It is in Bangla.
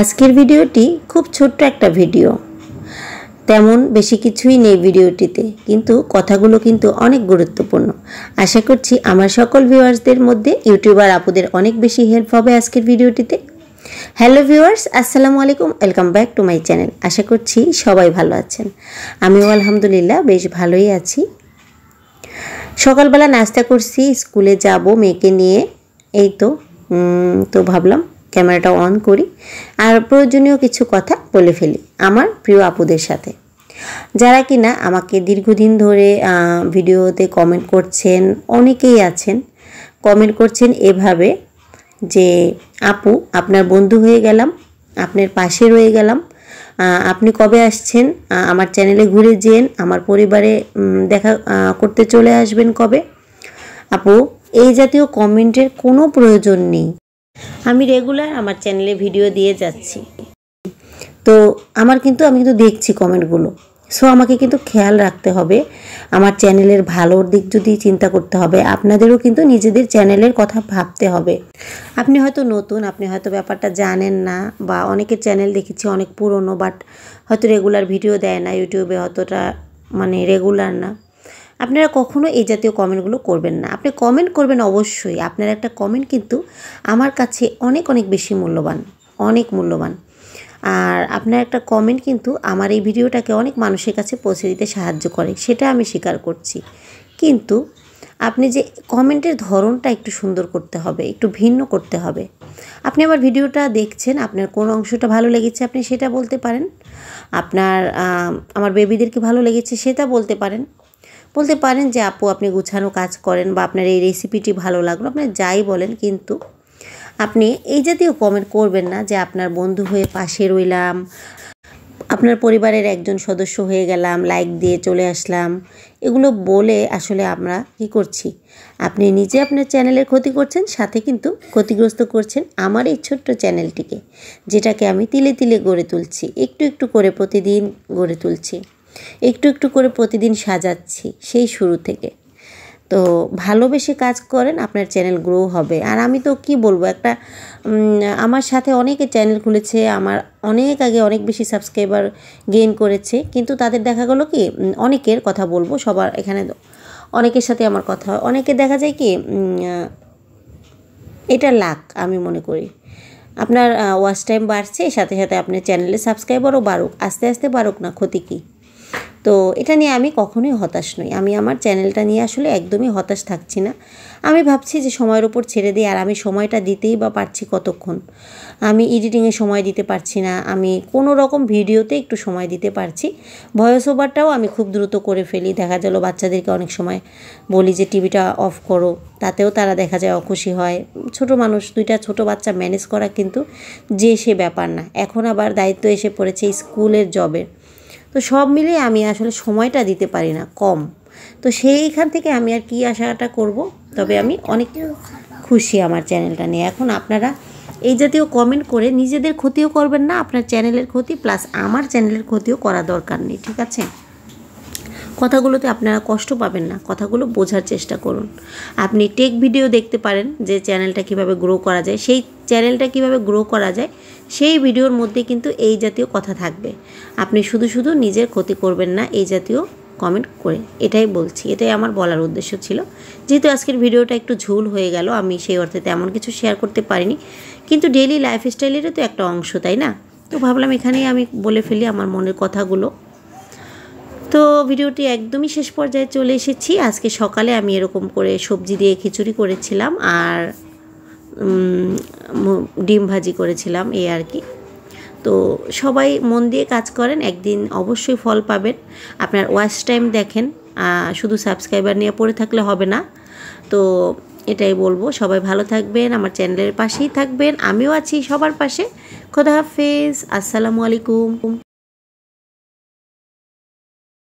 আজকের ভিডিওটি খুব ছোট্ট একটা ভিডিও তেমন বেশি কিছুই নেই ভিডিওটিতে কিন্তু কথাগুলো কিন্তু অনেক গুরুত্বপূর্ণ আশা করছি আমার সকল ভিউয়ার্সদের মধ্যে ইউটিউবার আপুদের অনেক বেশি হেল্প হবে আজকের ভিডিওটিতে হ্যালো ভিউয়ার্স আসসালামু আলাইকুম welcome back to my channel আশা করছি সবাই ভালো আছেন আমিও আলহামদুলিল্লাহ বেশ ভালোই আছি সকালবেলা নাস্তা করছি স্কুলে যাব মেয়েকে নিয়ে এই তো তো ভাবলাম ক্যামেরাটা অন করি আর প্রয়োজনীয় কিছু কথা বলে ফেলি আমার প্রিয় আপুদের সাথে যারা কিনা আমাকে দীর্ঘদিন ধরে ভিডিওতে কমেন্ট করছেন অনেকেই আছেন কমেন্ট করছেন এভাবে যে আপু আপনার বন্ধু হয়ে গেলাম আপনার পাশে রয়ে গেলাম আপনি কবে আসছেন আমার চ্যানেলে ঘুরে যেন আমার পরিবারে দেখা করতে চলে আসবেন কবে আপু এই জাতীয় কমেন্টের কোনো প্রয়োজন নেই আমি রেগুলার আমার চ্যানেলে ভিডিও দিয়ে যাচ্ছি তো আমার কিন্তু আমি কিন্তু দেখছি কমেন্টগুলো সো আমাকে কিন্তু খেয়াল রাখতে হবে আমার চ্যানেলের ভালোর দিক যদি চিন্তা করতে হবে আপনাদেরও কিন্তু নিজেদের চ্যানেলের কথা ভাবতে হবে আপনি হয়তো নতুন আপনি হয়তো ব্যাপারটা জানেন না বা অনেকের চ্যানেল দেখেছি অনেক পুরনো বাট হয়তো রেগুলার ভিডিও দেয় না ইউটিউবে অতটা মানে রেগুলার না আপনারা কখনো এই জাতীয় কমেন্টগুলো করবেন না আপনি কমেন্ট করবেন অবশ্যই আপনার একটা কমেন্ট কিন্তু আমার কাছে অনেক অনেক বেশি মূল্যবান অনেক মূল্যবান আর আপনার একটা কমেন্ট কিন্তু আমার এই ভিডিওটাকে অনেক মানুষের কাছে পৌঁছে দিতে সাহায্য করে সেটা আমি স্বীকার করছি কিন্তু আপনি যে কমেন্টের ধরনটা একটু সুন্দর করতে হবে একটু ভিন্ন করতে হবে আপনি আমার ভিডিওটা দেখছেন আপনার কোন অংশটা ভালো লেগেছে আপনি সেটা বলতে পারেন আপনার আমার বেবিদেরকে ভালো লেগেছে সেটা বলতে পারেন বলতে পারেন যে আপু আপনি গুছানো কাজ করেন বা আপনার এই রেসিপিটি ভালো লাগলো আপনার যাই বলেন কিন্তু আপনি এই জাতীয় কমেন্ট করবেন না যে আপনার বন্ধু হয়ে পাশে রইলাম আপনার পরিবারের একজন সদস্য হয়ে গেলাম লাইক দিয়ে চলে আসলাম এগুলো বলে আসলে আমরা কি করছি আপনি নিজে আপনার চ্যানেলের ক্ষতি করছেন সাথে কিন্তু ক্ষতিগ্রস্ত করছেন আমার এই ছোট্ট চ্যানেলটিকে যেটাকে আমি তিলে তিলে গড়ে তুলছি একটু একটু করে প্রতিদিন গড়ে তুলছি একটু একটু করে প্রতিদিন সাজাচ্ছি সেই শুরু থেকে তো ভালোবেসে কাজ করেন আপনার চ্যানেল গ্রো হবে আর আমি তো কি বলবো একটা আমার সাথে অনেকে চ্যানেল খুলেছে আমার অনেক আগে অনেক বেশি সাবস্ক্রাইবার গেইন করেছে কিন্তু তাদের দেখা গেলো কি অনেকের কথা বলবো সবার এখানে অনেকের সাথে আমার কথা হয় অনেকে দেখা যায় কি এটা লাক আমি মনে করি আপনার ওয়াচ টাইম বাড়ছে সাথে সাথে আপনার চ্যানেলে সাবস্ক্রাইবারও বাড়ুক আস্তে আস্তে বাড়ুক না ক্ষতি কী তো এটা নিয়ে আমি কখনোই হতাশ নই আমি আমার চ্যানেলটা নিয়ে আসলে একদমই হতাশ থাকছি না আমি ভাবছি যে সময়ের ওপর ছেড়ে দিই আর আমি সময়টা দিতেই বা পারছি কতক্ষণ আমি এডিটিংয়ে সময় দিতে পারছি না আমি কোনো রকম ভিডিওতে একটু সময় দিতে পারছি ভয়েস ওভারটাও আমি খুব দ্রুত করে ফেলি দেখা গেল বাচ্চাদেরকে অনেক সময় বলি যে টিভিটা অফ করো তাতেও তারা দেখা যায় অখুশি হয় ছোট মানুষ দুইটা ছোট বাচ্চা ম্যানেজ করা কিন্তু যে সে ব্যাপার না এখন আবার দায়িত্ব এসে পড়েছে স্কুলের জবের তো সব মিলিয়ে আমি আসলে সময়টা দিতে পারি না কম তো সেইখান থেকে আমি আর কি আশাটা করব তবে আমি অনেক খুশি আমার চ্যানেলটা নিয়ে এখন আপনারা এই জাতীয় কমেন্ট করে নিজেদের ক্ষতিও করবেন না আপনার চ্যানেলের ক্ষতি প্লাস আমার চ্যানেলের ক্ষতিও করা দরকার নেই ঠিক আছে কথাগুলোতে আপনারা কষ্ট পাবেন না কথাগুলো বোঝার চেষ্টা করুন আপনি টেক ভিডিও দেখতে পারেন যে চ্যানেলটা কিভাবে গ্রো করা যায় সেই চ্যানেলটা কিভাবে গ্রো করা যায় সেই ভিডিওর মধ্যে কিন্তু এই জাতীয় কথা থাকবে আপনি শুধু শুধু নিজের ক্ষতি করবেন না এই জাতীয় কমেন্ট করে এটাই বলছি এটাই আমার বলার উদ্দেশ্য ছিল যেহেতু আজকের ভিডিওটা একটু ঝুল হয়ে গেল আমি সেই অর্থে তেমন কিছু শেয়ার করতে পারিনি কিন্তু ডেলি লাইফস্টাইলেরও তো একটা অংশ তাই না তো ভাবলাম এখানেই আমি বলে ফেলি আমার মনের কথাগুলো তো ভিডিওটি একদমই শেষ পর্যায়ে চলে এসেছি আজকে সকালে আমি এরকম করে সবজি দিয়ে খিচুড়ি করেছিলাম আর ডিম ভাজি করেছিলাম এই আর কি তো সবাই মন দিয়ে কাজ করেন একদিন অবশ্যই ফল পাবেন আপনার ওয়াচ টাইম দেখেন শুধু সাবস্ক্রাইবার নিয়ে পড়ে থাকলে হবে না তো এটাই বলবো সবাই ভালো থাকবেন আমার চ্যানেলের পাশেই থাকবেন আমিও আছি সবার পাশে খোদা হাফেজ আসসালামু আলাইকুম